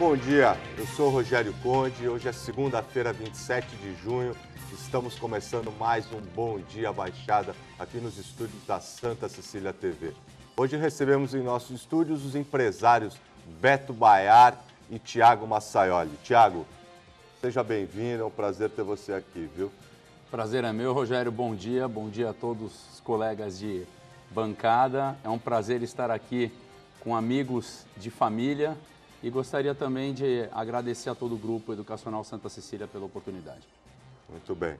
Bom dia, eu sou Rogério Conde. Hoje é segunda-feira, 27 de junho. Estamos começando mais um Bom Dia Baixada aqui nos estúdios da Santa Cecília TV. Hoje recebemos em nossos estúdios os empresários Beto Baiar e Tiago Massaioli. Tiago, seja bem-vindo, é um prazer ter você aqui, viu? Prazer é meu, Rogério. Bom dia, bom dia a todos os colegas de bancada. É um prazer estar aqui com amigos de família, e gostaria também de agradecer a todo o grupo educacional Santa Cecília pela oportunidade. Muito bem.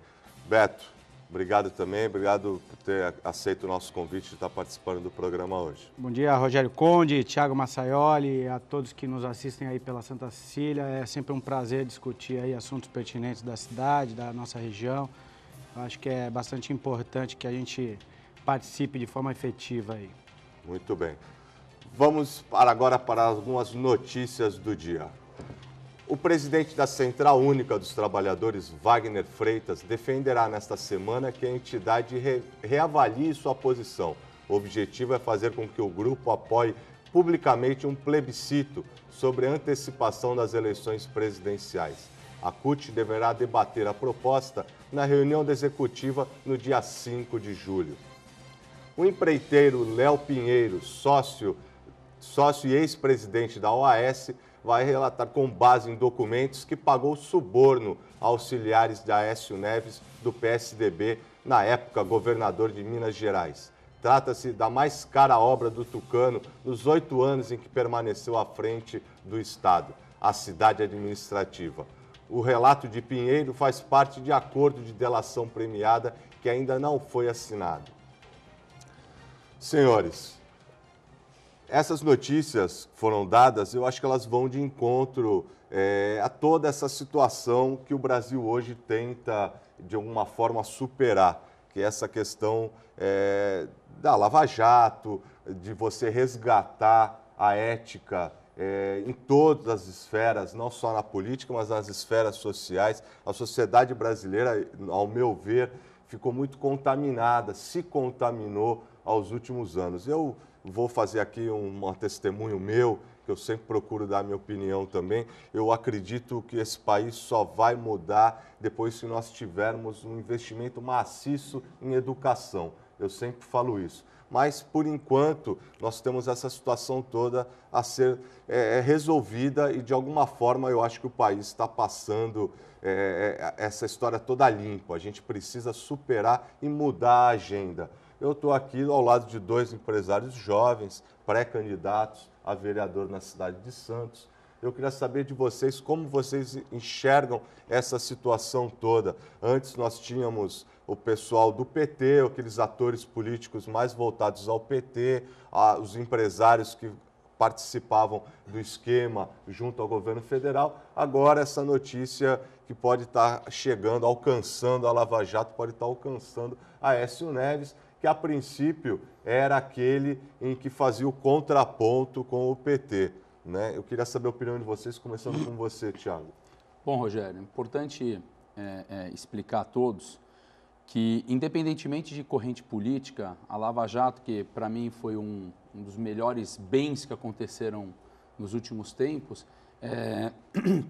Beto, obrigado também, obrigado por ter aceito o nosso convite de estar participando do programa hoje. Bom dia, Rogério Conde, Thiago Massaioli, a todos que nos assistem aí pela Santa Cecília. É sempre um prazer discutir aí assuntos pertinentes da cidade, da nossa região. Eu acho que é bastante importante que a gente participe de forma efetiva aí. Muito bem. Vamos para agora para algumas notícias do dia. O presidente da Central Única dos Trabalhadores, Wagner Freitas, defenderá nesta semana que a entidade re reavalie sua posição. O objetivo é fazer com que o grupo apoie publicamente um plebiscito sobre a antecipação das eleições presidenciais. A CUT deverá debater a proposta na reunião da executiva no dia 5 de julho. O empreiteiro Léo Pinheiro, sócio sócio e ex-presidente da OAS, vai relatar com base em documentos que pagou suborno a auxiliares de Aécio Neves do PSDB, na época governador de Minas Gerais. Trata-se da mais cara obra do Tucano nos oito anos em que permaneceu à frente do Estado, a cidade administrativa. O relato de Pinheiro faz parte de acordo de delação premiada que ainda não foi assinado. Senhores, essas notícias foram dadas, eu acho que elas vão de encontro é, a toda essa situação que o Brasil hoje tenta, de alguma forma, superar, que é essa questão é, da Lava Jato, de você resgatar a ética é, em todas as esferas, não só na política, mas nas esferas sociais. A sociedade brasileira, ao meu ver, ficou muito contaminada, se contaminou aos últimos anos. Eu vou fazer aqui um, um testemunho meu, que eu sempre procuro dar minha opinião também. Eu acredito que esse país só vai mudar depois que nós tivermos um investimento maciço em educação. Eu sempre falo isso. Mas, por enquanto, nós temos essa situação toda a ser é, é resolvida e, de alguma forma, eu acho que o país está passando é, é essa história toda limpa. A gente precisa superar e mudar a agenda eu estou aqui ao lado de dois empresários jovens, pré-candidatos a vereador na cidade de Santos. Eu queria saber de vocês como vocês enxergam essa situação toda. Antes nós tínhamos o pessoal do PT, aqueles atores políticos mais voltados ao PT, os empresários que participavam do esquema junto ao governo federal. Agora, essa notícia que pode estar chegando, alcançando a Lava Jato, pode estar alcançando a Écio Neves, que a princípio era aquele em que fazia o contraponto com o PT. Né? Eu queria saber a opinião de vocês, começando com você, Tiago. Bom, Rogério, é importante é, é, explicar a todos que, independentemente de corrente política, a Lava Jato, que para mim foi um, um, dos melhores bens que aconteceram nos últimos tempos, é,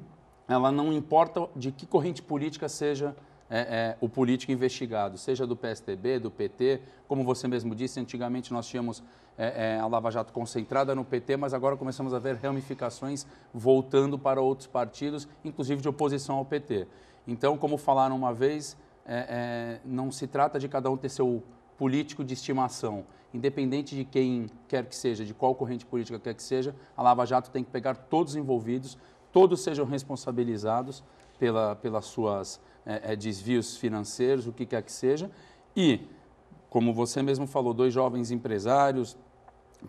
ela não importa de que corrente política seja é, é, o político investigado, seja do PSDB, do PT, como você mesmo disse, antigamente nós tínhamos é, é a Lava Jato concentrada no PT, mas agora começamos a ver ramificações voltando para outros partidos, inclusive de oposição ao PT. Então, como falaram uma vez, é, é, não se trata de cada um ter seu político de estimação. Independente de quem quer que seja, de qual corrente política quer que seja, a Lava Jato tem que pegar todos os envolvidos, todos sejam responsabilizados pela, pelas suas é, é, desvios financeiros, o que quer que seja. E, como você mesmo falou, dois jovens empresários,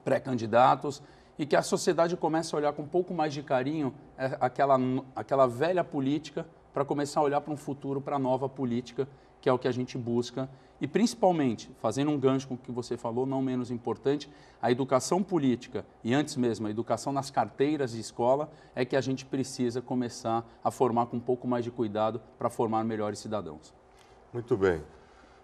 pré-candidatos, e que a sociedade comece a olhar com um pouco mais de carinho é, aquela, aquela velha política para começar a olhar para um futuro, para a nova política, que é o que a gente busca e principalmente, fazendo um gancho com o que você falou, não menos importante, a educação política e antes mesmo a educação nas carteiras de escola é que a gente precisa começar a formar com um pouco mais de cuidado para formar melhores cidadãos. Muito bem.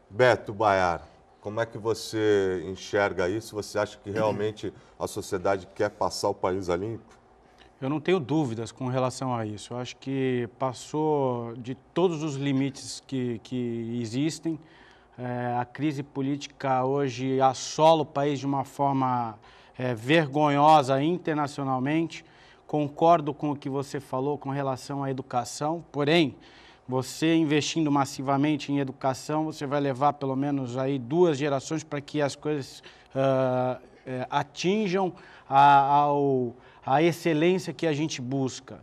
Beto Baiar, como é que você enxerga isso? Você acha que realmente a sociedade quer passar o país a limpo? Eu não tenho dúvidas com relação a isso. Eu acho que passou de todos os limites que, que existem. É, a crise política hoje assola o país de uma forma é, vergonhosa internacionalmente. Concordo com o que você falou com relação à educação, porém, você investindo massivamente em educação, você vai levar pelo menos aí duas gerações para que as coisas uh, atinjam a, ao, a excelência que a gente busca.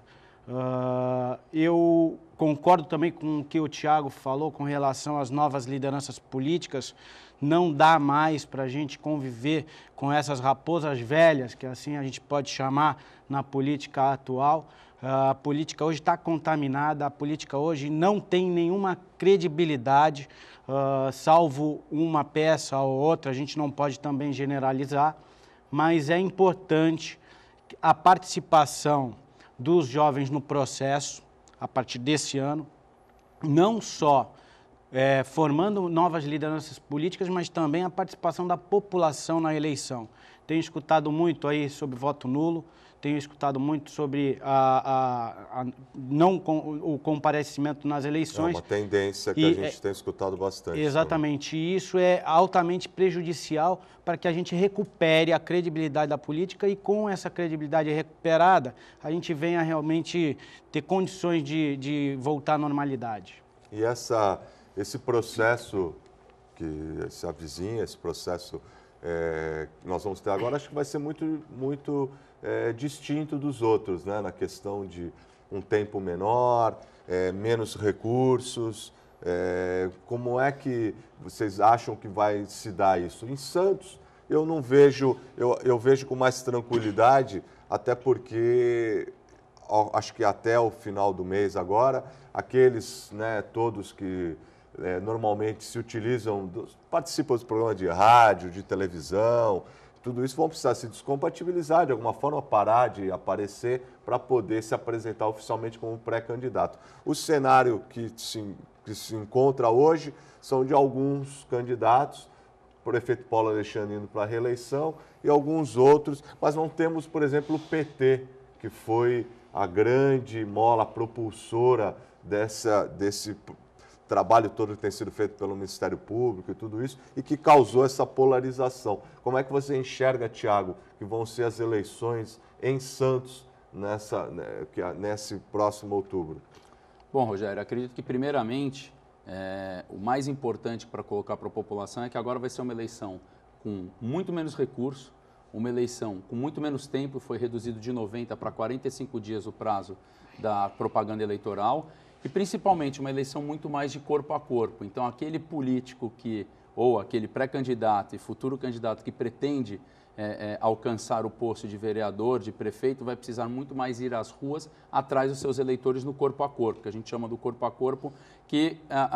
Uh, eu concordo também com o que o Tiago falou com relação às novas lideranças políticas. Não dá mais para a gente conviver com essas raposas velhas, que assim a gente pode chamar na política atual. Ah, a política hoje está contaminada, a política hoje não tem nenhuma credibilidade, ah, salvo uma peça ou outra, a gente não pode também generalizar, mas é importante a participação dos jovens no processo, a partir desse ano, não só é, formando novas lideranças políticas, mas também a participação da população na eleição. Tenho escutado muito aí sobre voto nulo, tenho escutado muito sobre a, a, a não com, o comparecimento nas eleições. É uma tendência que e, a é gente é, tem escutado bastante. Né? Exatamente. E isso é altamente prejudicial para que a gente recupere a credibilidade da política e, com essa credibilidade recuperada, a gente venha realmente ter condições de, de voltar à normalidade. E essa, esse processo que se avizinha, esse processo é, que nós vamos ter agora, acho que vai ser muito, muito é, distinto dos outros, né? na questão de um tempo menor, é, menos recursos. É, como é que vocês acham que vai se dar isso? Em Santos, eu não vejo, eu, eu vejo com mais tranquilidade, até porque acho que até o final do mês agora, aqueles né, todos que é, normalmente se utilizam, participam dos programas de rádio, de televisão, tudo isso vão precisar se descompatibilizar de alguma forma, parar de aparecer para poder se apresentar oficialmente como pré-candidato. O cenário que se, que se encontra hoje são de alguns candidatos, o prefeito Paulo Alexandre indo para a reeleição e alguns outros, mas não temos, por exemplo, o PT, que foi a grande mola propulsora dessa, desse trabalho todo que tem sido feito pelo Ministério Público e tudo isso, e que causou essa polarização. Como é que você enxerga, Tiago, que vão ser as eleições em Santos nessa, né, nesse próximo outubro? Bom, Rogério, acredito que primeiramente é, o mais importante para colocar para a população é que agora vai ser uma eleição com muito menos recurso, uma eleição com muito menos tempo, foi reduzido de 90 para 45 dias o prazo da propaganda eleitoral e principalmente uma eleição muito mais de corpo a corpo. Então, aquele político que, ou aquele pré-candidato e futuro candidato que pretende é, é, alcançar o posto de vereador, de prefeito, vai precisar muito mais ir às ruas atrás dos seus eleitores no corpo a corpo, que a gente chama do corpo a corpo, que a,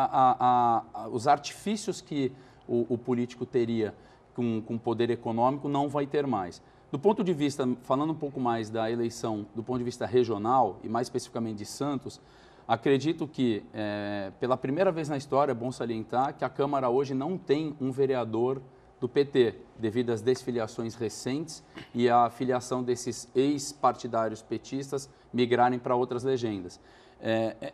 a, a, os artifícios que o, o político teria com, com poder econômico não vai ter mais. Do ponto de vista, falando um pouco mais da eleição, do ponto de vista regional e mais especificamente de Santos, Acredito que, é, pela primeira vez na história, é bom salientar que a Câmara hoje não tem um vereador do PT, devido às desfiliações recentes e à filiação desses ex-partidários petistas migrarem para outras legendas. É, é,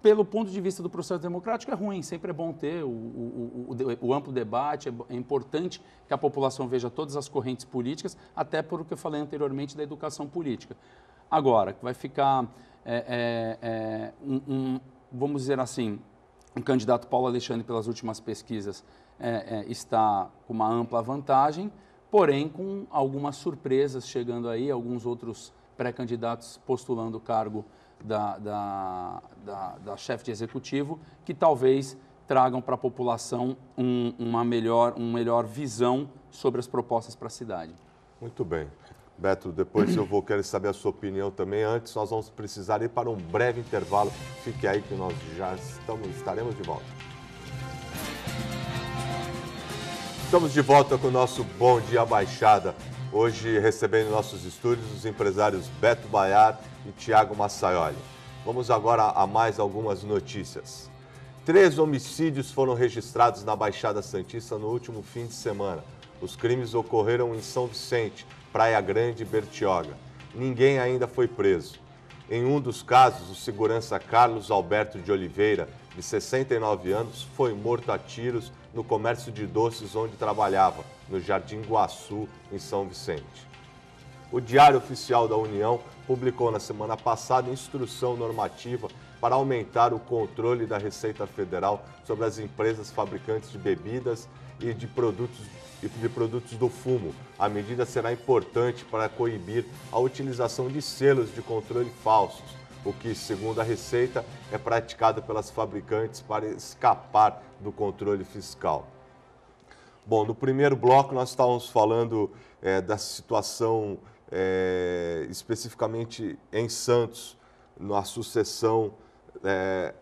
pelo ponto de vista do processo democrático, é ruim, sempre é bom ter o, o, o, o, amplo debate, é, é importante que a população veja todas as correntes políticas, até por o que eu falei anteriormente da educação política. Agora, vai ficar é, é, é, um, um, vamos dizer assim, o candidato Paulo Alexandre, pelas últimas pesquisas, é, é, está com uma ampla vantagem, porém com algumas surpresas chegando aí, alguns outros pré-candidatos postulando o cargo da, da, da, da chefe de executivo, que talvez tragam para a população um, uma melhor, uma melhor visão sobre as propostas para a cidade. Muito bem. Beto, depois eu vou querer saber a sua opinião também. Antes, nós vamos precisar ir para um breve intervalo. Fique aí que nós já estamos, estaremos de volta. Estamos de volta com o nosso Bom Dia Baixada. Hoje, recebendo nossos estúdios os empresários Beto Baiar e Tiago Massaioli. Vamos agora a mais algumas notícias. Três homicídios foram registrados na Baixada Santista no último fim de semana. Os crimes ocorreram em São Vicente, Praia Grande e Bertioga. Ninguém ainda foi preso. Em um dos casos, o segurança Carlos Alberto de Oliveira, de 69 anos, foi morto a tiros no comércio de doces onde trabalhava, no Jardim Guaçu, em São Vicente. O Diário Oficial da União publicou na semana passada instrução normativa para aumentar o controle da Receita Federal sobre as empresas fabricantes de bebidas e de produtos e de produtos do fumo. A medida será importante para coibir a utilização de selos de controle falsos, o que, segundo a Receita, é praticado pelas fabricantes para escapar do controle fiscal. Bom, no primeiro bloco nós estávamos falando é, da situação é, especificamente em Santos, na sucessão é,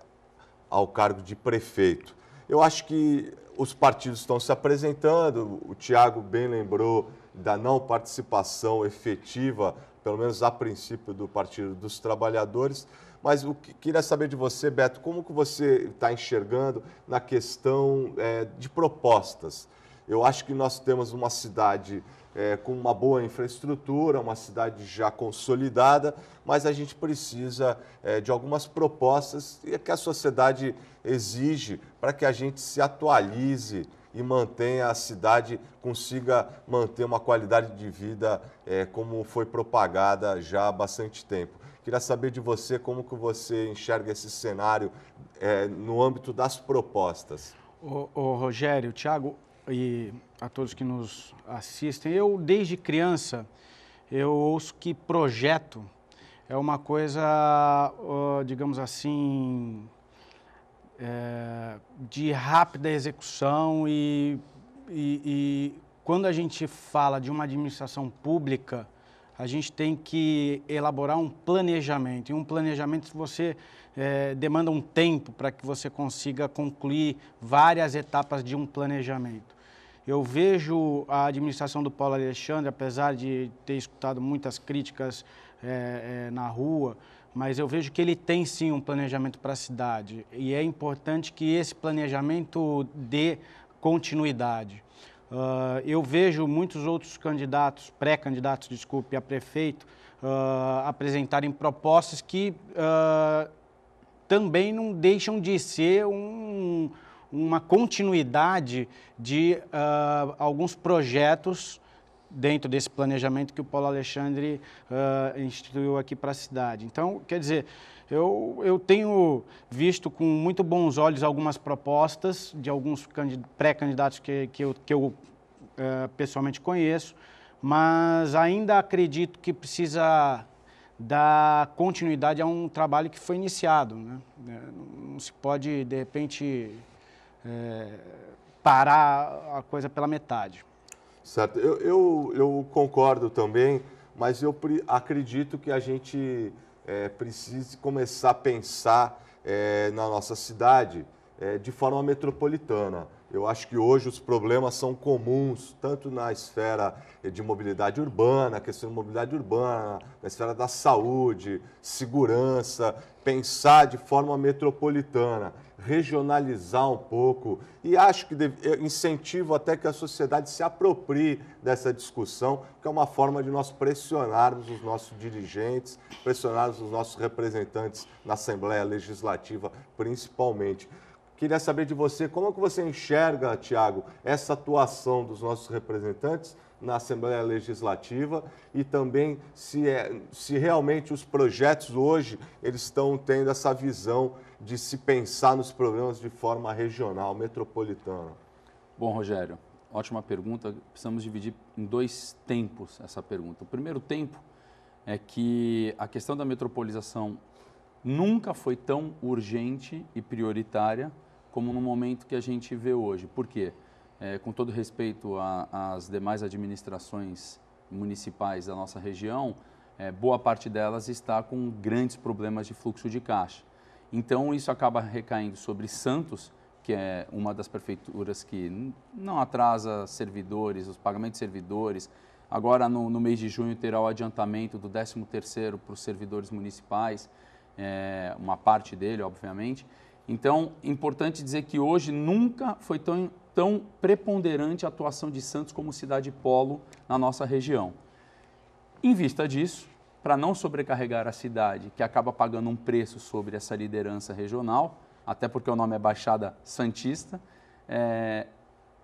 ao cargo de prefeito. Eu acho que os partidos estão se apresentando, o Tiago bem lembrou da não participação efetiva, pelo menos a princípio, do Partido dos Trabalhadores. Mas o que queria saber de você, Beto, como que você está enxergando na questão é, de propostas? Eu acho que nós temos uma cidade é, com uma boa infraestrutura, uma cidade já consolidada, mas a gente precisa é, de algumas propostas é que a sociedade exige para que a gente se atualize e mantenha a cidade, consiga manter uma qualidade de vida é, como foi propagada já há bastante tempo. Queria saber de você como que você enxerga esse cenário é, no âmbito das propostas. o ô Rogério, Thiago, e a todos que nos assistem. Eu, desde criança, eu ouço que projeto é uma coisa, digamos assim, é, de rápida execução e, e, e quando a gente fala de uma administração pública, a gente tem que elaborar um planejamento. E um planejamento você é, demanda um tempo para que você consiga concluir várias etapas de um planejamento. Eu vejo a administração do Paulo Alexandre, apesar de ter escutado muitas críticas é, é, na rua, mas eu vejo que ele tem sim um planejamento para a cidade e é importante que esse planejamento dê continuidade. Uh, eu vejo muitos outros candidatos, pré-candidatos, desculpe, a prefeito, uh, apresentarem propostas que uh, também não deixam de ser um, uma continuidade de uh, alguns projetos dentro desse planejamento que o Paulo Alexandre uh, instituiu aqui para a cidade. Então, quer dizer, eu, eu tenho visto com muito bons olhos algumas propostas de alguns pré-candidatos que, que eu, que eu uh, pessoalmente conheço, mas ainda acredito que precisa dar continuidade a um trabalho que foi iniciado. Né? É, não se pode, de repente, é, parar a coisa pela metade. Certo, eu, eu, eu concordo também, mas eu acredito que a gente é, precise começar a pensar é, na nossa cidade é, de forma metropolitana. Eu acho que hoje os problemas são comuns, tanto na esfera de mobilidade urbana, questão de mobilidade urbana, na esfera da saúde, segurança, pensar de forma metropolitana, regionalizar um pouco. E acho que deve, incentivo até que a sociedade se aproprie dessa discussão, que é uma forma de nós pressionarmos os nossos dirigentes, pressionarmos os nossos representantes na Assembleia Legislativa, principalmente. Queria saber de você como é que você enxerga, Tiago, essa atuação dos nossos representantes na Assembleia Legislativa e também se, é, se realmente os projetos hoje eles estão tendo essa visão de se pensar nos problemas de forma regional, metropolitana. Bom, Rogério, ótima pergunta. Precisamos dividir em dois tempos essa pergunta. O primeiro tempo é que a questão da metropolização nunca foi tão urgente e prioritária como no momento que a gente vê hoje. Por quê? É, com todo respeito às demais administrações municipais da nossa região, é, boa parte delas está com grandes problemas de fluxo de caixa. Então, isso acaba recaindo sobre Santos, que é uma das prefeituras que não atrasa servidores, os pagamentos de servidores. Agora, no, no mês de junho, terá o adiantamento do 13 para os servidores municipais, é, uma parte dele, obviamente. Então, importante dizer que hoje nunca foi tão, tão preponderante a atuação de Santos como cidade polo na nossa região. Em vista disso, para não sobrecarregar a cidade, que acaba pagando um preço sobre essa liderança regional, até porque o nome é Baixada Santista, é,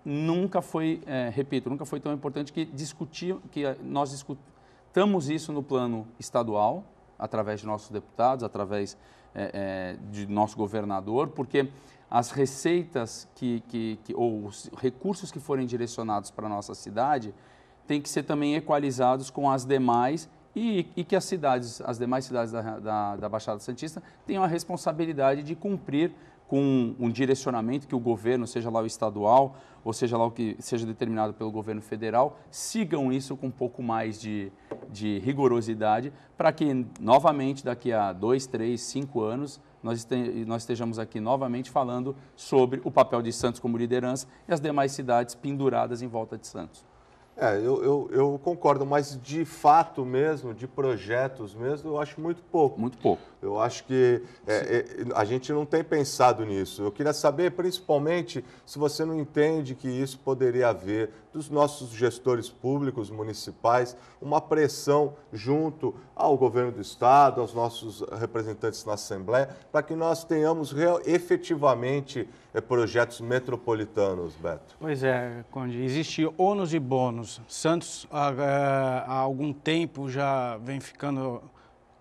nunca foi, é, repito, nunca foi tão importante que discutir, que nós discutamos isso no plano estadual, através de nossos deputados, através é, é, de nosso governador, porque as receitas que, que, que, ou os recursos que forem direcionados para a nossa cidade têm que ser também equalizados com as demais e, e que as cidades, as demais cidades da, da, da Baixada Santista tenham a responsabilidade de cumprir com um direcionamento que o governo, seja lá o estadual ou seja lá o que seja determinado pelo governo federal, sigam isso com um pouco mais de, de rigorosidade, para que novamente daqui a dois, três, cinco anos nós, estejamos aqui novamente falando sobre o papel de Santos como liderança e as demais cidades penduradas em volta de Santos. É, eu, eu, eu concordo, mas de fato mesmo, de projetos mesmo, eu acho muito pouco. Muito pouco. Eu acho que é, é, a gente não tem pensado nisso. Eu queria saber, principalmente, se você não entende que isso poderia haver dos nossos gestores públicos municipais uma pressão junto ao governo do estado, aos nossos representantes na Assembleia, para que nós tenhamos real, efetivamente é, projetos metropolitanos, Beto. Pois é, Conde, existe ônus e bônus. Santos há, é, há algum tempo já vem ficando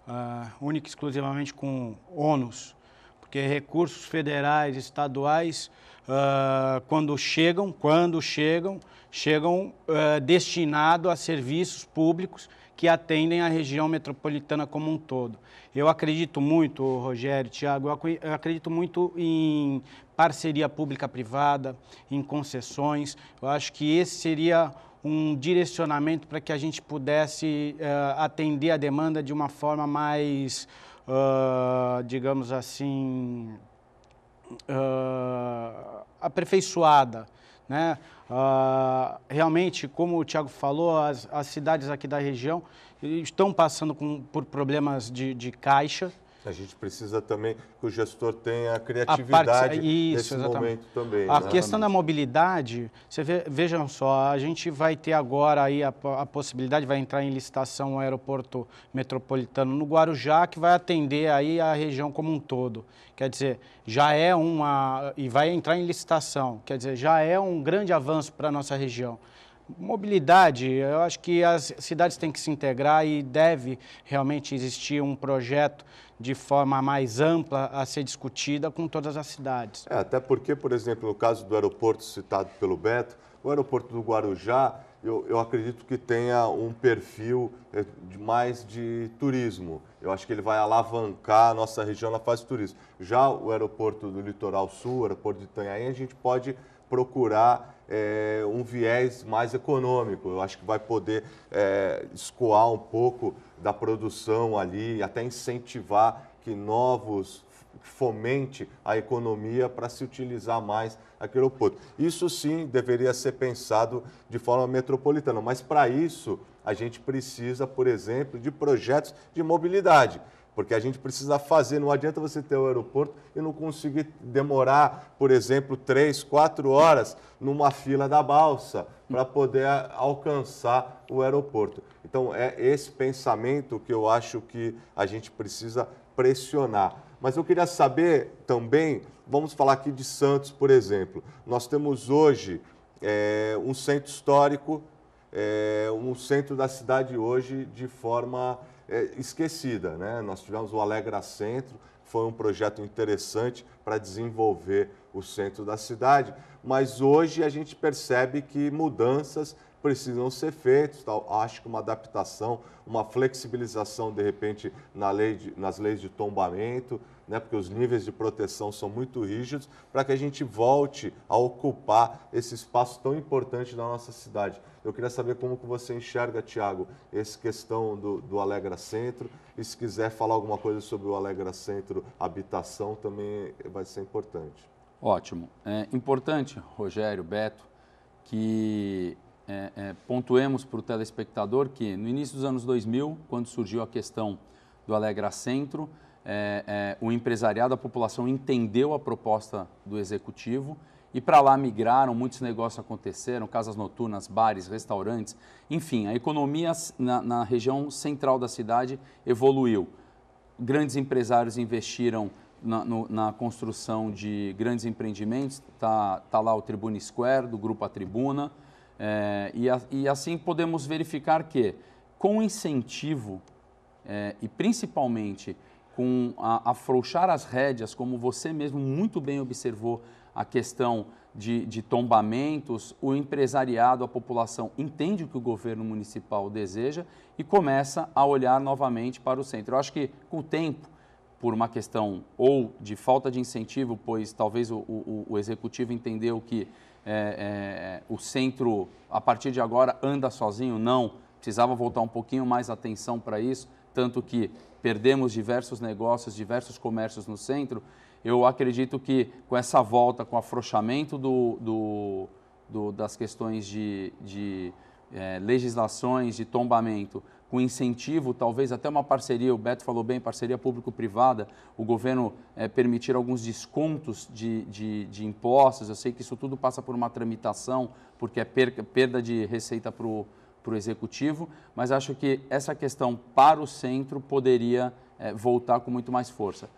uh, única e exclusivamente com ônus, porque recursos federais, estaduais, uh, quando chegam, quando chegam, chegam uh, ah, destinados a serviços públicos que atendem a região metropolitana como um todo. Eu acredito muito, Rogério, Tiago, eu acredito muito em parceria pública-privada, em concessões. Eu acho que esse seria um direcionamento para que a gente pudesse uh, atender a demanda de uma forma mais, uh, digamos assim, uh, aperfeiçoada. Né? Ah, realmente, como o Tiago falou, as, as, cidades aqui da região eh, estão passando com, por problemas de, de caixa, a gente precisa também que o gestor tenha a criatividade a parte, isso, nesse exatamente. momento também. A né? questão da mobilidade, você vê, vejam só, a gente vai ter agora aí a, a possibilidade, vai entrar em licitação o aeroporto metropolitano no Guarujá, que vai atender aí a região como um todo. Quer dizer, já é uma, e vai entrar em licitação, quer dizer, já é um grande avanço para a nossa região. Mobilidade, eu acho que as cidades têm que se integrar e deve realmente existir um projeto de forma mais ampla a ser discutida com todas as cidades. É, até porque, por exemplo, no caso do aeroporto citado pelo Beto, o aeroporto do Guarujá, eu, eu acredito que tenha um perfil é, mais de turismo. Eu acho que ele vai alavancar a nossa região na fase de turismo. Já o aeroporto do Litoral Sul, o aeroporto de Itanhaém, a gente pode procurar é, um viés mais econômico. Eu acho que vai poder é, escoar um pouco da produção ali, até incentivar que novos fomente a economia para se utilizar mais aquele aeroporto. Isso sim deveria ser pensado de forma metropolitana, mas para isso a gente precisa, por exemplo, de projetos de mobilidade. Porque a gente precisa fazer, não adianta você ter o aeroporto e não conseguir demorar, por exemplo, três, quatro horas numa fila da balsa para poder alcançar o aeroporto. Então, é esse pensamento que eu acho que a gente precisa pressionar. Mas eu queria saber também, vamos falar aqui de Santos, por exemplo. Nós temos hoje é, um centro histórico, é, um centro da cidade hoje de forma é, esquecida. Né? Nós tivemos o Alegra Centro, foi um projeto interessante para desenvolver o centro da cidade, mas hoje a gente percebe que mudanças precisam ser feitas. Tal. Acho que uma adaptação, uma flexibilização, de repente, na lei de, nas leis de tombamento, né, porque os níveis de proteção são muito rígidos, para que a gente volte a ocupar esse espaço tão importante da nossa cidade. Eu queria saber como que você enxerga, Tiago, essa questão do, do Alegra Centro, e se quiser falar alguma coisa sobre o Alegra Centro Habitação, também vai ser importante. Ótimo. É importante, Rogério, Beto, que é, é, pontuemos para o telespectador que no início dos anos 2000, quando surgiu a questão do Alegra Centro, é, é, o empresariado, a população entendeu a proposta do executivo e para lá migraram, muitos negócios aconteceram, casas noturnas, bares, restaurantes, enfim, a economia na, na região central da cidade evoluiu. Grandes empresários investiram na, no, na construção de grandes empreendimentos, está tá lá o Tribuna Square, do Grupo A Tribuna, é, e, a, e assim podemos verificar que, com incentivo é, e principalmente com a, afrouxar as rédeas, como você mesmo muito bem observou a questão de, de, tombamentos, o empresariado, a população entende o que o governo municipal deseja e começa a olhar novamente para o centro. Eu acho que com o tempo, por uma questão ou de falta de incentivo, pois talvez o, o, o executivo entendeu que é, é, o centro, a partir de agora, anda sozinho, não, precisava voltar um pouquinho mais atenção para isso, tanto que perdemos diversos negócios, diversos comércios no centro, eu acredito que com essa volta, com o afrouxamento do, do, do das questões de, de é, legislações, de tombamento, com incentivo, talvez até uma parceria, o Beto falou bem, parceria público-privada, o governo é, permitir alguns descontos de, de, de, impostos, eu sei que isso tudo passa por uma tramitação, porque é perda de receita para o para o executivo, mas acho que essa questão para o centro poderia é, voltar com muito mais força.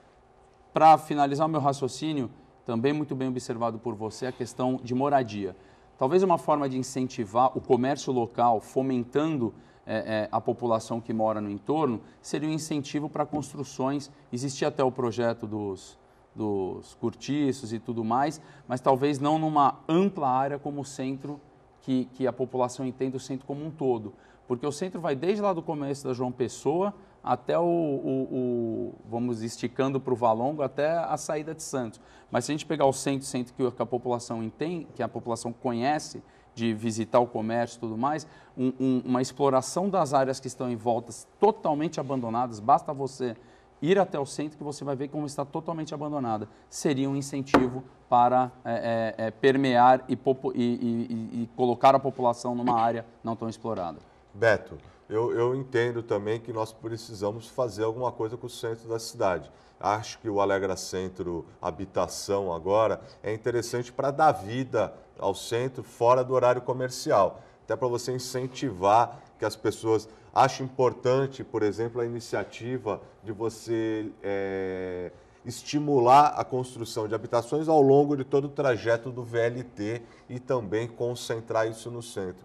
Para finalizar o meu raciocínio, também muito bem observado por você, a questão de moradia. Talvez uma forma de incentivar o comércio local, fomentando é, é, a população que mora no entorno, seria um incentivo para construções. Existia até o projeto dos, dos cortiços e tudo mais, mas talvez não numa ampla área como o centro que, que a população entenda o centro como um todo. Porque o centro vai desde lá do começo da João Pessoa até o, o, o vamos esticando para o Valongo até a saída de Santos. Mas se a gente pegar o centro, centro que a população entende, que a população conhece, de visitar o comércio e tudo mais, um, um, uma exploração das áreas que estão em voltas totalmente abandonadas. Basta você ir até o centro que você vai ver como está totalmente abandonada. Seria um incentivo para é, é, é permear e, e, e, e, colocar a população numa área não tão explorada. Beto, eu, eu, entendo também que nós precisamos fazer alguma coisa com o centro da cidade. Acho que o Alegra Centro Habitação agora é interessante para dar vida ao centro fora do horário comercial até para você incentivar que as pessoas acham importante, por exemplo, a iniciativa de você é, estimular a construção de habitações ao longo de todo o trajeto do VLT e também concentrar isso no centro.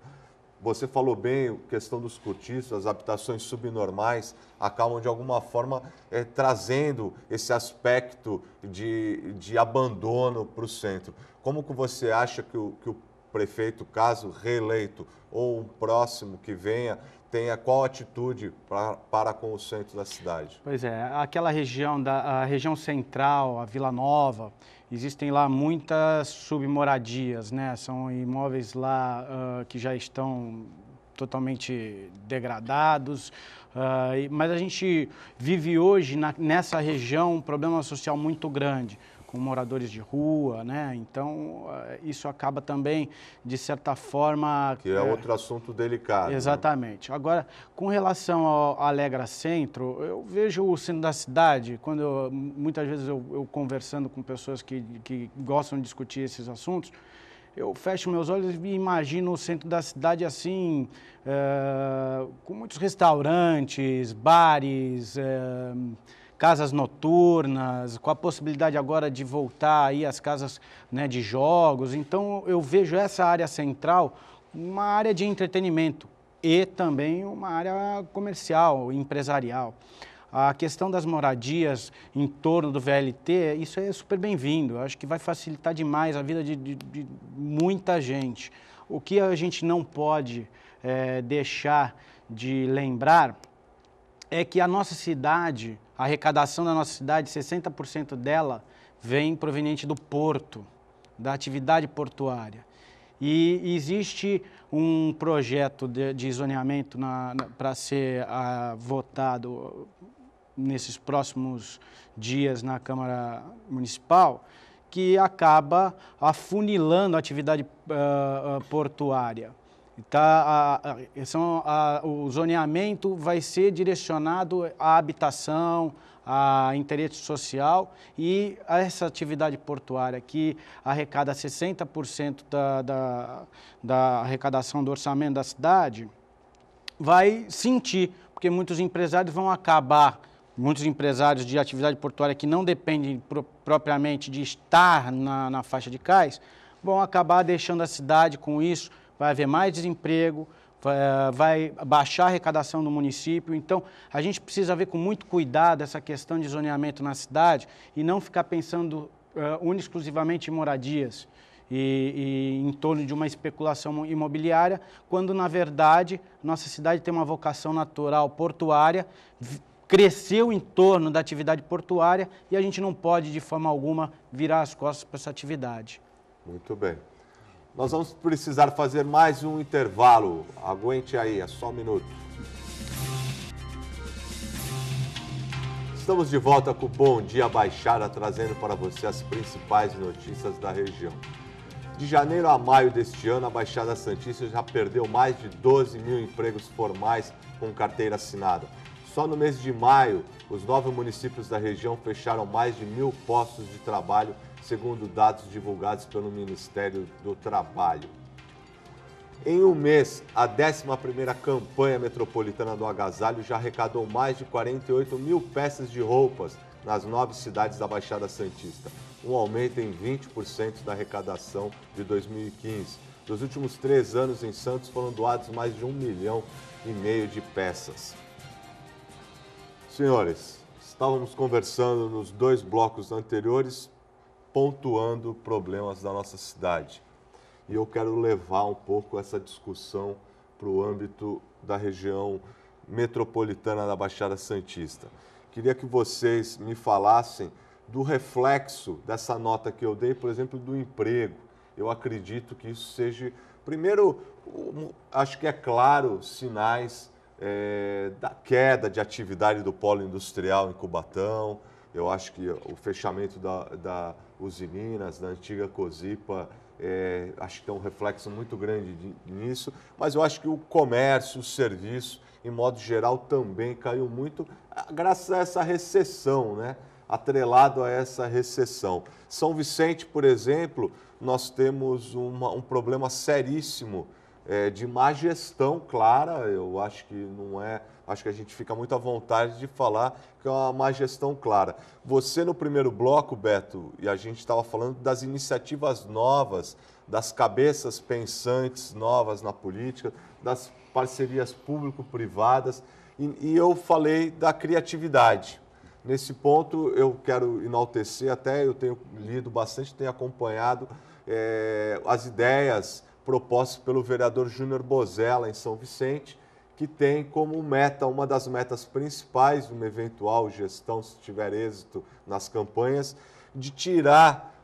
Você falou bem a questão dos cortiços, as habitações subnormais acabam de alguma forma é, trazendo esse aspecto de, de abandono para o centro. Como que você acha que o, que o prefeito, caso reeleito, ou próximo que venha, tenha qual atitude pra, para com o centro da cidade? Pois é, aquela região, da, a região central, a Vila Nova, existem lá muitas submoradias, né? São imóveis lá uh, que já estão totalmente degradados, uh, mas a gente vive hoje na, nessa região um problema social muito grande com moradores de rua, né? Então, eh, isso acaba também, de certa forma... Que é eh, outro assunto delicado. Né? Exatamente. Né? Agora, com relação ao Alegra Centro, eu vejo o centro da cidade, quando eu, muitas vezes eu, eu, conversando com pessoas que, que gostam de discutir esses assuntos, eu fecho meus olhos e imagino o centro da cidade assim, é, com muitos restaurantes, bares... É, casas noturnas, com a possibilidade agora de voltar aí às casas né, de jogos. Então eu vejo essa área central uma área de entretenimento e também uma área comercial, empresarial. A questão das moradias em torno do VLT, isso é super bem-vindo. Acho que vai facilitar demais a vida de, de, de, muita gente. O que a gente não pode é, deixar de lembrar é que a nossa cidade, a arrecadação da nossa cidade, 60% dela vem proveniente do porto, da atividade portuária. E existe um projeto de, de zoneamento para ser a, ah, votado nesses próximos dias na Câmara Municipal que acaba afunilando a atividade uh, portuária. Tá, a, a, são, a, o zoneamento vai ser direcionado à habitação, a interesse social e a essa atividade portuária que arrecada 60% da, da, da arrecadação do orçamento da cidade, vai sentir, porque muitos empresários vão acabar muitos empresários de atividade portuária que não dependem pro, propriamente de estar na, na, faixa de cais, vão acabar deixando a cidade com isso, vai haver mais desemprego, eh, vai baixar a arrecadação do município. Então, a gente precisa ver com muito cuidado essa questão de zoneamento na cidade e não ficar pensando uh, eh, un, exclusivamente em moradias e, e, em torno de uma especulação imobiliária, quando, na verdade, nossa cidade tem uma vocação natural portuária, cresceu em torno da atividade portuária e a gente não pode, de forma alguma, virar as costas para essa atividade. Muito bem. Nós vamos precisar fazer mais um intervalo. Aguente aí, é só um minuto. Estamos de volta com o Bom Dia Baixada, trazendo para você as principais notícias da região. De janeiro a maio deste ano, a Baixada Santista já perdeu mais de 12 mil empregos formais com carteira assinada. Só no mês de maio, os nove municípios da região fecharam mais de mil postos de trabalho segundo dados divulgados pelo Ministério do Trabalho. Em um mês, a 11ª campanha metropolitana do agasalho já arrecadou mais de 48 mil peças de roupas nas nove cidades da Baixada Santista, um aumento em 20% da arrecadação de 2015. Nos últimos três anos em Santos foram doados mais de um milhão e meio de peças. Senhores, estávamos conversando nos dois blocos anteriores pontuando problemas da nossa cidade. E eu quero levar um pouco essa discussão para o âmbito da região metropolitana da Baixada Santista. Queria que vocês me falassem do reflexo dessa nota que eu dei, por exemplo, do emprego. Eu acredito que isso seja, primeiro, acho que é claro, sinais é, da queda de atividade do polo industrial em Cubatão, eu acho que o fechamento da, da Usiminas, da antiga Cosipa, é, acho que tem um reflexo muito grande de, nisso, mas eu acho que o comércio, o serviço, em modo geral, também caiu muito, ah, graças a essa recessão, né? atrelado a essa recessão. São Vicente, por exemplo, nós temos uma, um problema seríssimo é, de má gestão clara. Eu acho que não é. Acho que a gente fica muito à vontade de falar que é uma má gestão clara. Você, no primeiro bloco, Beto, e a gente estava falando das iniciativas novas, das cabeças pensantes novas na política, das parcerias público-privadas, e, e eu falei da criatividade. Nesse ponto, eu quero enaltecer, até eu tenho lido bastante, tenho acompanhado é, as ideias Proposto pelo vereador Júnior Bozella, em São Vicente, que tem como meta, uma das metas principais de uma eventual gestão, se tiver êxito nas campanhas, de tirar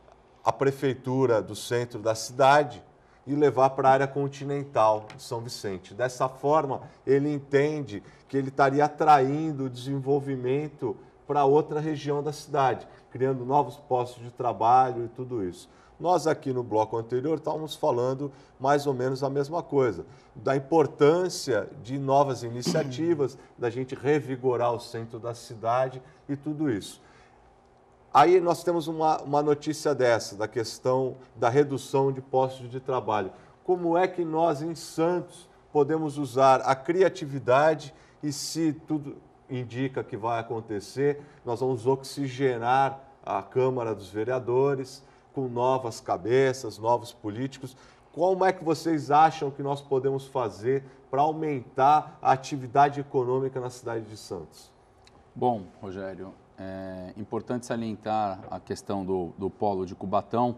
a prefeitura do centro da cidade e levar para a área continental de São Vicente. Dessa forma, ele entende que ele estaria atraindo o desenvolvimento para outra região da cidade, criando novos postos de trabalho e tudo isso. Nós aqui no bloco anterior estávamos falando mais ou menos a mesma coisa, da importância de novas iniciativas, da gente revigorar o centro da cidade e tudo isso. Aí nós temos uma, uma notícia dessa, da questão da redução de postos de trabalho. Como é que nós em Santos podemos usar a criatividade e se tudo indica que vai acontecer, nós vamos oxigenar a Câmara dos Vereadores, com novas cabeças, novos políticos. Como é que vocês acham que nós podemos fazer para aumentar a atividade econômica na cidade de Santos? Bom, Rogério, é importante salientar a questão do, do polo de Cubatão.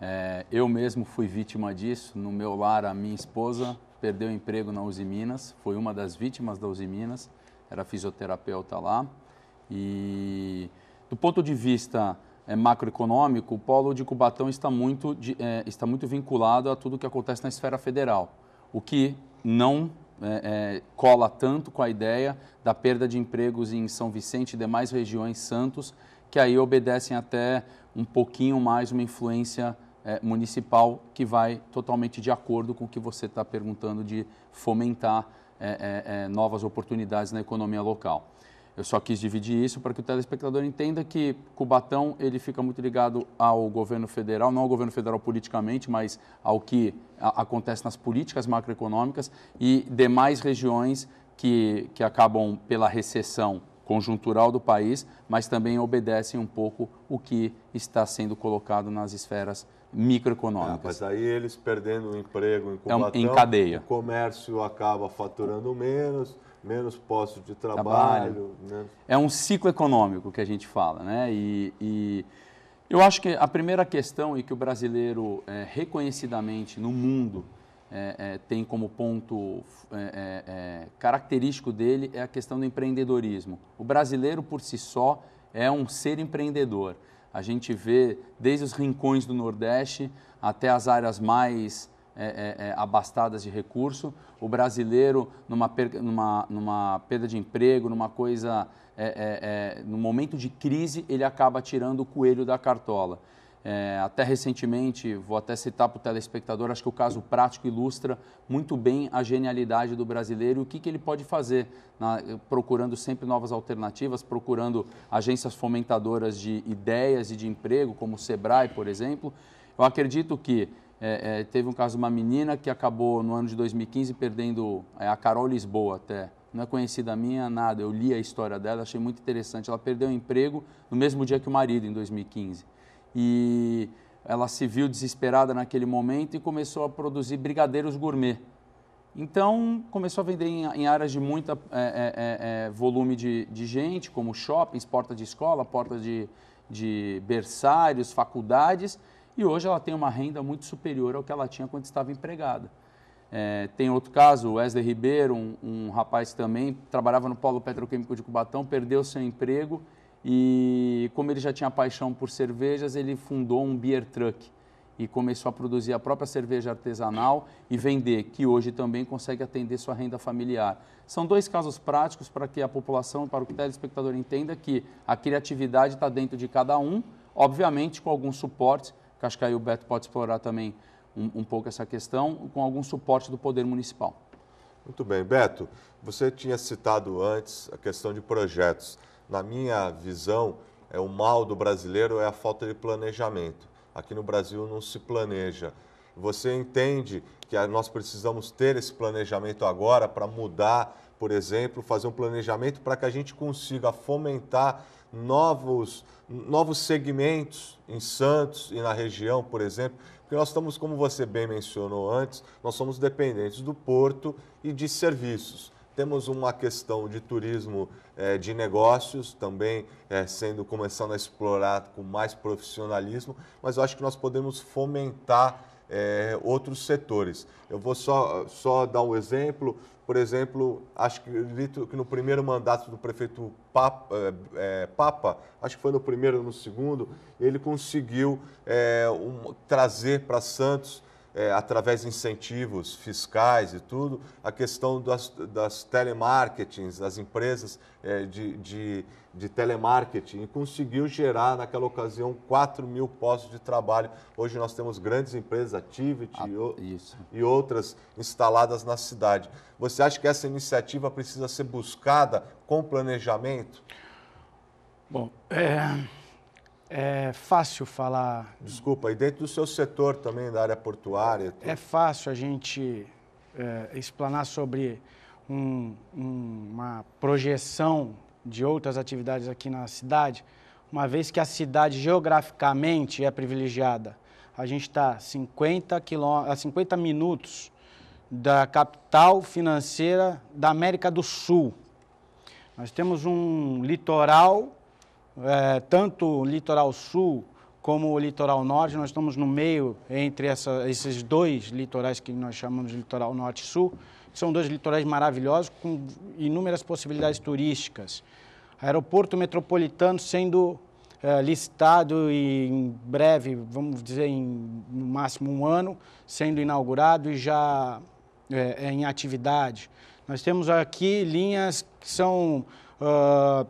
É, eu mesmo fui vítima disso. No meu lar, a minha esposa perdeu emprego na Uzi Minas, foi uma das vítimas da Uzi Minas, era fisioterapeuta lá. E do ponto de vista é, macroeconômico, o polo de Cubatão está muito, de, é, está muito vinculado a tudo o que acontece na esfera federal, o que não é, é, cola tanto com a ideia da perda de empregos em São Vicente e demais regiões santos, que aí obedecem até um pouquinho mais uma influência é, municipal que vai totalmente de acordo com o que você está perguntando de fomentar é, novas oportunidades na economia local. Eu só quis dividir isso para que o telespectador entenda que Cubatão ele fica muito ligado ao governo federal, não ao governo federal politicamente, mas ao que acontece nas políticas macroeconômicas e demais regiões que, que acabam pela recessão conjuntural do país, mas também obedecem um pouco o que está sendo colocado nas esferas microeconômicas. É, mas aí eles perdendo o emprego em então, Cubatão, é um, em cadeia. o comércio acaba faturando menos, menos postos de trabalho. trabalho. É um ciclo econômico que a gente fala, né? E, e eu acho que a primeira questão e que o brasileiro é, reconhecidamente no mundo é, é, tem como ponto é, é, é, característico dele é a questão do empreendedorismo. O brasileiro por si só é um ser empreendedor. A gente vê desde os rincões do Nordeste até as áreas mais é, é, é, abastadas de recurso, o brasileiro numa, per, numa, numa perda de emprego, numa coisa, é, é, é no momento de crise, ele acaba tirando o coelho da cartola. até recentemente, vou até citar para o telespectador, acho que o caso prático ilustra muito bem a genialidade do brasileiro e o que, que ele pode fazer, na, procurando sempre novas alternativas, procurando agências fomentadoras de ideias e de emprego, como o Sebrae, por exemplo. Eu acredito que é, é, teve um caso de uma menina que acabou no ano de 2015 perdendo é, a Carol Lisboa até. Não é conhecida minha, nada. Eu li a história dela, achei muito interessante. Ela perdeu o emprego no mesmo dia que o marido, em 2015. E ela se viu desesperada naquele momento e começou a produzir brigadeiros gourmet. Então, começou a vender em, em áreas de muito é, é, é, volume de, de gente, como shoppings, porta de escola, porta de, de berçários, faculdades e hoje ela tem uma renda muito superior ao que ela tinha quando estava empregada. É, tem outro caso, Wesley Ribeiro, um, um rapaz também trabalhava no polo petroquímico de Cubatão, perdeu seu emprego e, como ele já tinha paixão por cervejas, ele fundou um beer truck e começou a produzir a própria cerveja artesanal e vender, que hoje também consegue atender sua renda familiar. São dois casos práticos para que a população, para que o telespectador entenda que a criatividade está dentro de cada um, obviamente com alguns suportes, que aí o Beto pode explorar também um, um pouco essa questão, com algum suporte do Poder Municipal. Muito bem. Beto, você tinha citado antes a questão de projetos. Na minha visão, é o mal do brasileiro é a falta de planejamento. Aqui no Brasil não se planeja. Você entende que ah, nós precisamos ter esse planejamento agora para mudar por exemplo, fazer um planejamento para que a gente consiga fomentar novos, novos segmentos em Santos e na região, por exemplo, porque nós estamos, como você bem mencionou antes, nós somos dependentes do porto e de serviços. Temos uma questão de turismo eh, de negócios também eh, sendo começando a explorar com mais profissionalismo, mas eu acho que nós podemos fomentar é, outros setores. Eu vou só, só dar um exemplo. Por exemplo, acho que, que no primeiro mandato do prefeito Papa, é, é, Papa, acho que foi no primeiro ou no segundo, ele conseguiu é, um, trazer para Santos é, através de incentivos fiscais e tudo, a questão das, das telemarketings, das empresas é, de, de, de, telemarketing, e conseguiu gerar, naquela ocasião, 4 mil postos de trabalho. Hoje nós temos grandes empresas, Activity ah, e, e outras, instaladas na cidade. Você acha que essa iniciativa precisa ser buscada com planejamento? Bom, é é fácil falar. Desculpa, e dentro do seu setor também, da área portuária? É fácil a gente é, explanar sobre um, um, uma projeção de outras atividades aqui na cidade, uma vez que a cidade geograficamente é privilegiada. A gente está a quilô... 50 minutos da capital financeira da América do Sul. Nós temos um litoral é, tanto o litoral sul como o litoral norte, nós estamos no meio entre essa, esses dois litorais que nós chamamos de litoral norte e sul, que são dois litorais maravilhosos com inúmeras possibilidades turísticas. Aeroporto metropolitano sendo é, listado e em breve, vamos dizer, em no máximo um ano, sendo inaugurado e já é, é em atividade. Nós temos aqui linhas que são uh,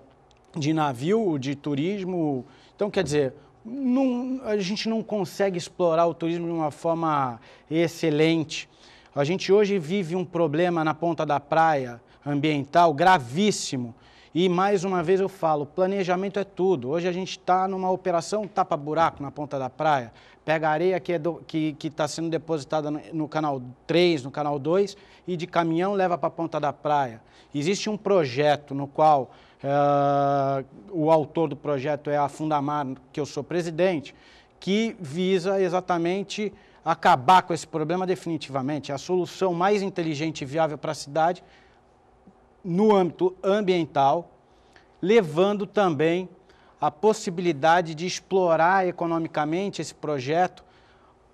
de navio, de turismo. Então, quer dizer, não, a gente não consegue explorar o turismo de uma forma excelente. A gente hoje vive um problema na ponta da praia ambiental gravíssimo. E mais uma vez eu falo, planejamento é tudo. Hoje a gente está numa operação tapa-buraco na ponta da praia. Pega areia que é está que, que tá sendo depositada no, no canal 3, no canal 2, e de caminhão leva para a ponta da praia. Existe um projeto no qual Uh, o autor do projeto é a Fundamar, que eu sou presidente, que visa exatamente acabar com esse problema definitivamente. É a solução mais inteligente e viável para a cidade no âmbito ambiental, levando também a possibilidade de explorar economicamente esse projeto,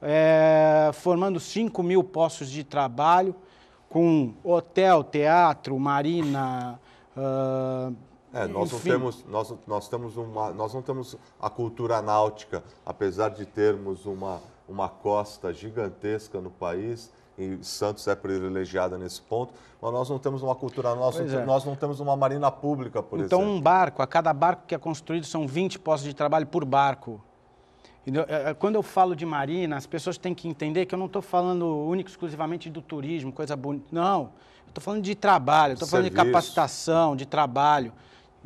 é, formando 5 mil postos de trabalho, com hotel, teatro, marina. Uh, é, nós, não temos, nós, nós, temos uma, nós não temos a cultura náutica, apesar de termos uma, uma costa gigantesca no país, e Santos é privilegiada nesse ponto, mas nós não temos uma cultura nossa, é. nós não temos uma marina pública, por então, exemplo. Então, um barco, a cada barco que é construído são 20 postos de trabalho por barco. É, é, quando eu falo de marina, as pessoas têm que entender que eu não estou falando único exclusivamente do turismo, coisa bonita. Não, eu estou falando de trabalho, estou falando de capacitação, de trabalho.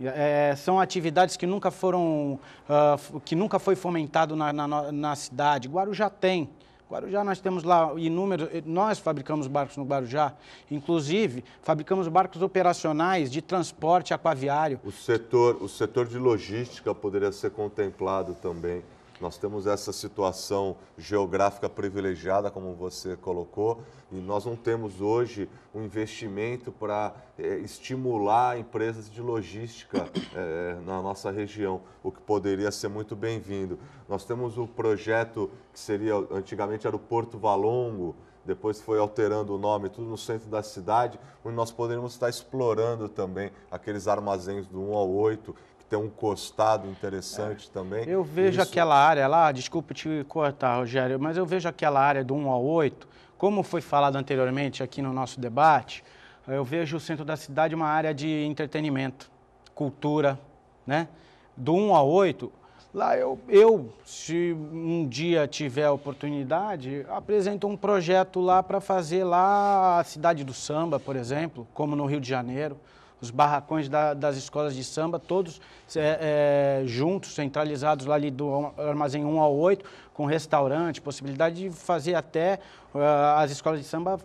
É, são atividades que nunca foram, uh, que nunca foi fomentado na, na, na cidade. Guarujá tem. Guarujá nós temos lá inúmeros, eh, nós fabricamos barcos no Guarujá, inclusive fabricamos barcos operacionais de transporte aquaviário. O setor, o setor de logística poderia ser contemplado também. Nós temos essa situação geográfica privilegiada, como você colocou, e nós não temos hoje um investimento para é, eh, estimular empresas de logística é, na nossa região, o que poderia ser muito bem-vindo. Nós temos o um projeto que seria, antigamente era o Porto Valongo, depois foi alterando o nome, tudo no centro da cidade, onde nós poderíamos estar explorando também aqueles armazéns do 1 ao 8, tem um costado interessante é. também. Eu vejo Isso... aquela área lá, desculpe te cortar, Rogério, mas eu vejo aquela área do 1 ao 8, como foi falado anteriormente aqui no nosso debate, eu vejo o centro da cidade uma área de entretenimento, cultura, né? Do 1 ao 8, lá eu, eu se um dia tiver a oportunidade, apresento um projeto lá para fazer lá a cidade do samba, por exemplo, como no Rio de Janeiro os barracões da, das escolas de samba, todos é, é, juntos, centralizados lá ali do armazém 1 ao 8, com restaurante, possibilidade de fazer até uh, as escolas de samba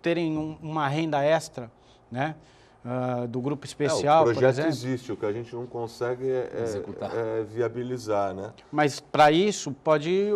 terem um, uma renda extra, né? Uh, do grupo especial. É, o projeto existe, o que a gente não consegue é, é Executar. É, viabilizar, né? Mas para isso pode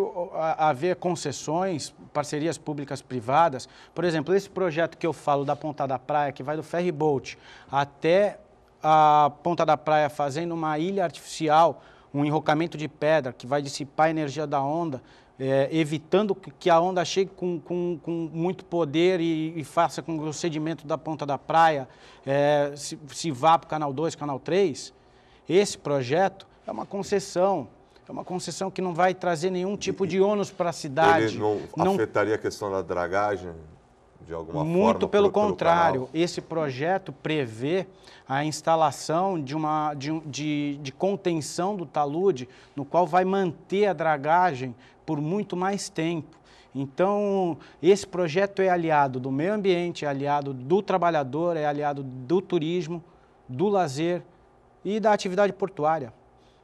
haver concessões, parcerias públicas privadas. Por exemplo, esse projeto que eu falo da Ponta da Praia, que vai do ferry boat até a Ponta da Praia, fazendo uma ilha artificial, um enrocamento de pedra que vai dissipar a energia da onda é, evitando que a onda chegue com, com, com muito poder e, e, faça com que o sedimento da ponta da praia é, se, se vá para o canal 2, canal 3, esse projeto é uma concessão. É uma concessão que não vai trazer nenhum tipo de ônus para a cidade. Ele não, não afetaria a questão da dragagem? de Muito forma, pelo, pelo, contrário, esse projeto prevê a instalação de uma de, de, de, contenção do talude, no qual vai manter a dragagem por muito mais tempo. Então, esse projeto é aliado do meio ambiente, é aliado do trabalhador, é aliado do turismo, do lazer e da atividade portuária.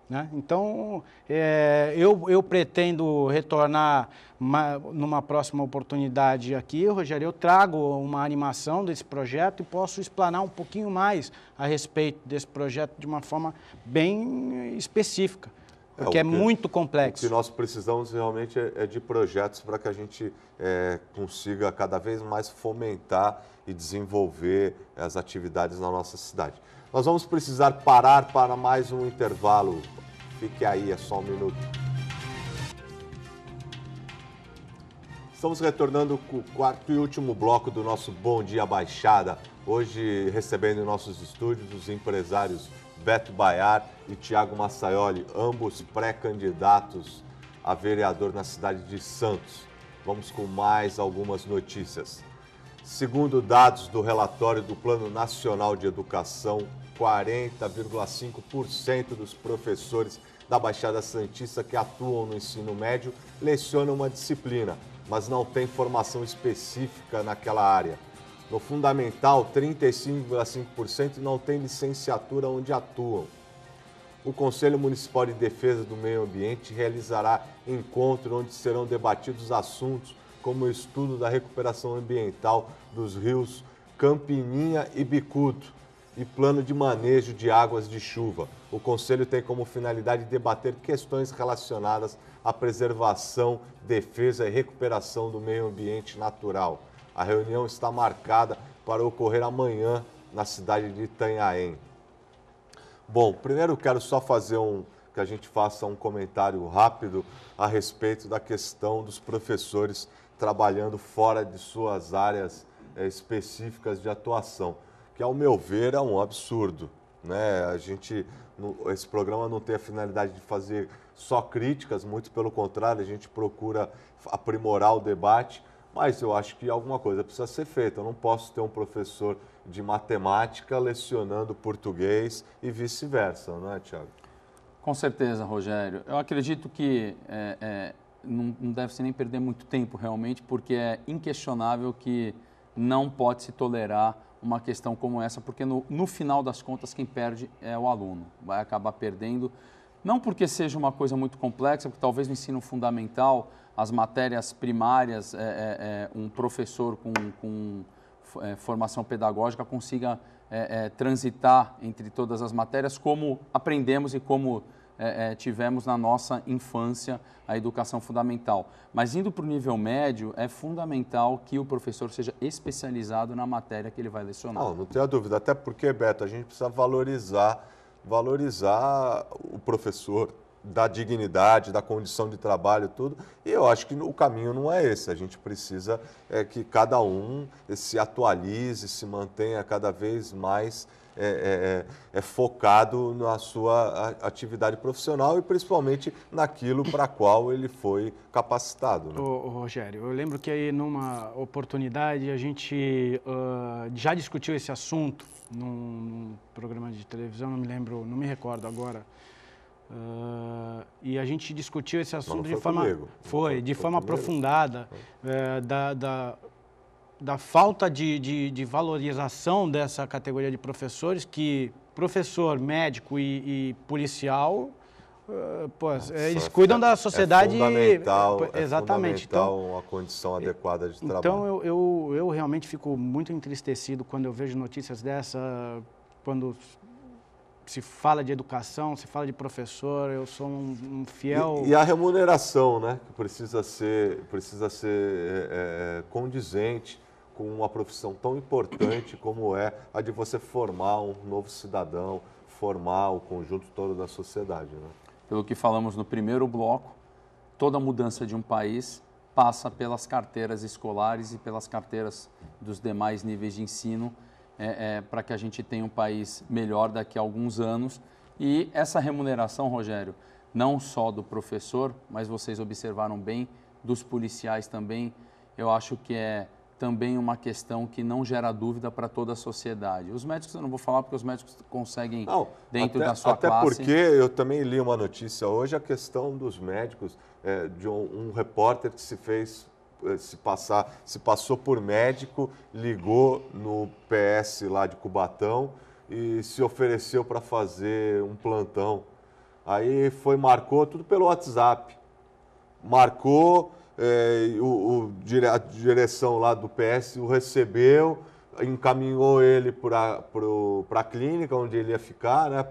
Né? Então, é, eu, eu, pretendo retornar uma, numa próxima oportunidade aqui, Rogério. Eu trago uma animação desse projeto e posso explanar um pouquinho mais a respeito desse projeto de uma forma bem específica. Porque é, é muito complexo. O que nós precisamos realmente é, é de projetos para que a gente é, consiga cada vez mais fomentar e desenvolver as atividades na nossa cidade. Nós vamos precisar parar para mais um intervalo. Fique aí, é só um minuto. Estamos retornando com o quarto e último bloco do nosso Bom Dia Baixada. Hoje recebendo em nossos estúdios os empresários Beto Baiar e Tiago Massaioli, ambos pré-candidatos a vereador na cidade de Santos. Vamos com mais algumas notícias. Segundo dados do relatório do Plano Nacional de Educação, 40,5% dos professores da Baixada Santista que atuam no ensino médio lecionam uma disciplina, mas não têm formação específica naquela área. No fundamental, 35,5% não tem licenciatura onde atuam. O Conselho Municipal de Defesa do Meio Ambiente realizará encontro onde serão debatidos assuntos como o estudo da recuperação ambiental dos rios Campininha e Bicudo e plano de manejo de águas de chuva. O Conselho tem como finalidade debater questões relacionadas à preservação, defesa e recuperação do meio ambiente natural. A reunião está marcada para ocorrer amanhã na cidade de Itanhaém. Bom, primeiro quero só fazer um que a gente faça um comentário rápido a respeito da questão dos professores trabalhando fora de suas áreas é, específicas de atuação, que ao meu ver é um absurdo, né? A gente no, esse programa não tem a finalidade de fazer só críticas, muito pelo contrário, a gente procura aprimorar o debate, mas eu acho que alguma coisa precisa ser feita. Eu não posso ter um professor de matemática lecionando português e vice-versa, não é, Tiago? Com certeza, Rogério. Eu acredito que é, é, não, não deve se nem perder muito tempo realmente, porque é inquestionável que não pode se tolerar uma questão como essa, porque no, no final das contas quem perde é o aluno. Vai acabar perdendo, não porque seja uma coisa muito complexa, porque talvez o ensino fundamental as matérias primárias, é, é, é, um professor com, com é, formação pedagógica consiga é, transitar entre todas as matérias, como aprendemos e como tivemos na nossa infância a educação fundamental. Mas indo para o nível médio, é fundamental que o professor seja especializado na matéria que ele vai lecionar. Não, não a dúvida, até porque, Beto, a gente precisa valorizar, valorizar o professor, da dignidade, da condição de trabalho, tudo. E eu acho que o caminho não é esse. A gente precisa é, que cada um se atualize, se mantenha cada vez mais é, é, é, é focado na sua atividade profissional e principalmente naquilo para qual ele foi capacitado. Né? Ô, ô, Rogério, eu lembro que aí numa oportunidade a gente uh, já discutiu esse assunto num, num, programa de televisão, não me lembro, não me recordo agora Uh, e a gente discutiu esse assunto de forma comigo. foi de foi forma comigo. aprofundada é, da, da, da, falta de, de, de, valorização dessa categoria de professores que professor médico e, e policial uh, pô, Nossa, é, eles é cuidam da sociedade é fundamental, e, é exatamente é fundamental então uma condição adequada de trabalho então eu, eu, eu realmente fico muito entristecido quando eu vejo notícias dessa quando se fala de educação, se fala de professor, eu sou um, um fiel. E, e, a remuneração, né? Que precisa ser, precisa ser é, é, é condizente com uma profissão tão importante como é a de você formar um novo cidadão, formar o conjunto todo da sociedade. Né? Pelo que falamos no primeiro bloco, toda mudança de um país passa pelas carteiras escolares e pelas carteiras dos demais níveis de ensino é, é, para que a gente tenha um país melhor daqui a alguns anos. E essa remuneração, Rogério, não só do professor, mas vocês observaram bem, dos policiais também, eu acho que é também uma questão que não gera dúvida para toda a sociedade. Os médicos eu não vou falar porque os médicos conseguem não, dentro até, da sua até classe. Até porque eu também li uma notícia hoje a questão dos médicos é, de um, um, repórter que se fez eh, se, passar, se passou por médico, ligou no PS lá de Cubatão e se ofereceu para fazer um plantão. Aí foi, marcou tudo pelo WhatsApp. Marcou, é, o, o, a direção lá do PS o recebeu, encaminhou ele para a clínica onde ele ia ficar, né,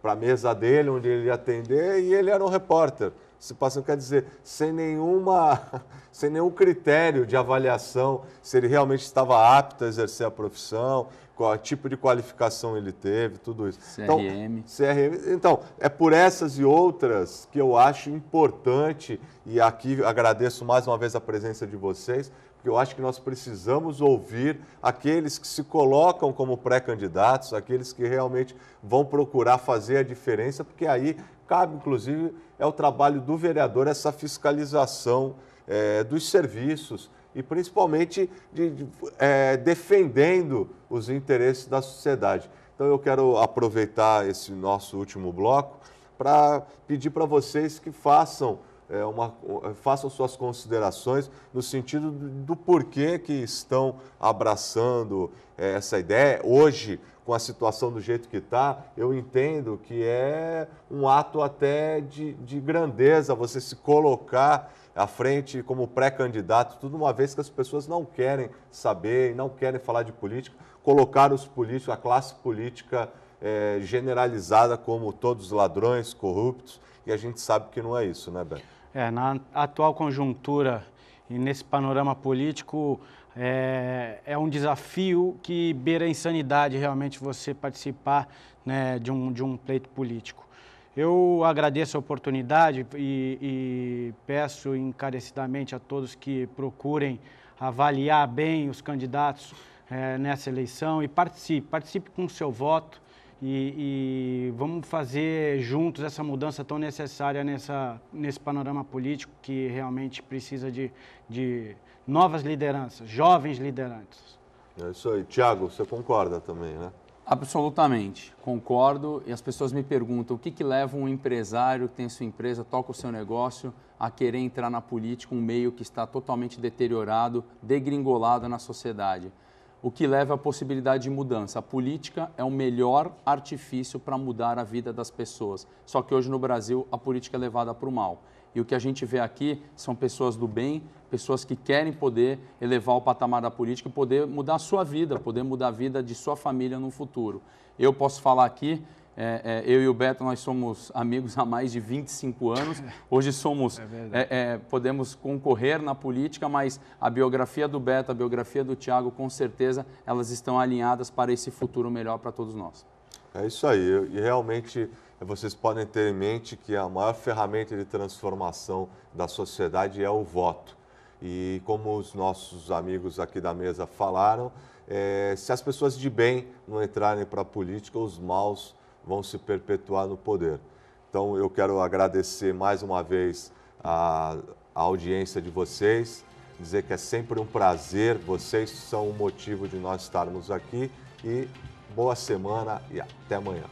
para a mesa dele, onde ele ia atender, e ele era um repórter se passando, quer dizer, sem, nenhuma, sem nenhum critério de avaliação se ele realmente estava apto a exercer a profissão, qual tipo de qualificação ele teve, tudo isso. CRM. Então, CRM. Então, é por essas e outras que eu acho importante, e aqui agradeço mais uma vez a presença de vocês, porque eu acho que nós precisamos ouvir aqueles que se colocam como pré-candidatos, aqueles que realmente vão procurar fazer a diferença, porque aí cabe, inclusive, é o trabalho do vereador essa fiscalização é, dos serviços e principalmente de, de, é, defendendo os interesses da sociedade. Então eu quero aproveitar esse nosso último bloco para pedir para vocês que façam é, uma, é, façam suas considerações no sentido do, do porquê que estão abraçando é, essa ideia. Hoje, com a situação do jeito que está, eu entendo que é um ato até de, de grandeza você se colocar à frente como pré-candidato, tudo uma vez que as pessoas não querem saber e não querem falar de política, colocar os políticos, a classe política é, generalizada como todos ladrões, corruptos, e a gente sabe que não é isso, né, Beto? É, na atual conjuntura e nesse panorama político, é, é, um desafio que beira a insanidade realmente você participar né, de, um, de um pleito político. Eu agradeço a oportunidade e, e peço encarecidamente a todos que procurem avaliar bem os candidatos é, nessa eleição e participe, participe com o seu voto e, e, vamos fazer juntos essa mudança tão necessária nessa, nesse panorama político que realmente precisa de, de novas lideranças, jovens liderantes. É isso aí. Tiago, você concorda também, né? Absolutamente, concordo. E as pessoas me perguntam o que, que leva um empresário que tem sua empresa, toca o seu negócio, a querer entrar na política, um meio que está totalmente deteriorado, degringolado na sociedade. O que leva à possibilidade de mudança. A política é o melhor artifício para mudar a vida das pessoas. Só que hoje no Brasil a política é levada para o mal. E o que a gente vê aqui são pessoas do bem, pessoas que querem poder elevar o patamar da política e poder mudar a sua vida, poder mudar a vida de sua família no futuro. Eu posso falar aqui é, é, eu e o Beto, nós somos amigos há mais de 25 anos. Hoje somos, é, é, é podemos concorrer na política, mas a biografia do Beto, a biografia do Tiago, com certeza, elas estão alinhadas para esse futuro melhor para todos nós. É isso aí. E realmente é, vocês podem ter em mente que a maior ferramenta de transformação da sociedade é o voto. E como os nossos amigos aqui da mesa falaram, é, se as pessoas de bem não entrarem para a política, os maus vão se perpetuar no poder. Então eu quero agradecer mais uma vez a, a audiência de vocês, dizer que é sempre um prazer, vocês são o motivo de nós estarmos aqui e boa semana e até amanhã.